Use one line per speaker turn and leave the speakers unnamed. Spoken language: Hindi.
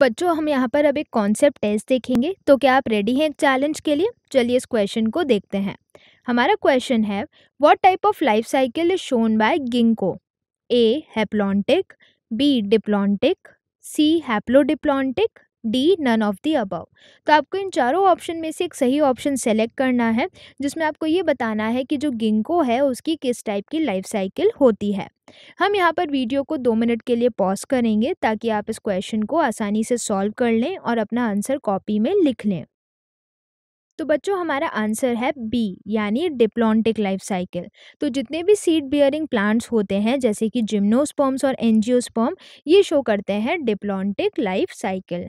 बच्चों हम यहाँ पर अब एक कॉन्सेप्ट टेस्ट देखेंगे तो क्या आप रेडी हैं चैलेंज के लिए चलिए इस क्वेश्चन को देखते हैं हमारा क्वेश्चन है what type of life cycle is shown by ginkgo A haplontic B diplontic C haplodiplontic D none of the above तो आपको इन चारों ऑप्शन में से एक सही ऑप्शन सेलेक्ट करना है जिसमें आपको ये बताना है कि जो गिंको है उसकी किस टाइप की लाइफ साइकिल होती है हम यहाँ पर वीडियो को दो मिनट के लिए पॉज करेंगे ताकि आप इस क्वेश्चन को आसानी से सॉल्व कर लें और अपना आंसर कॉपी में लिख लें तो बच्चों हमारा आंसर है बी यानी डिप्लॉन्टिक लाइफ साइकिल तो जितने भी सीड बियरिंग प्लांट्स होते हैं जैसे कि जिम्नोस्पर्म्स और एनजियोस्पर्म ये शो करते हैं डिप्लॉन्टिक लाइफ साइकिल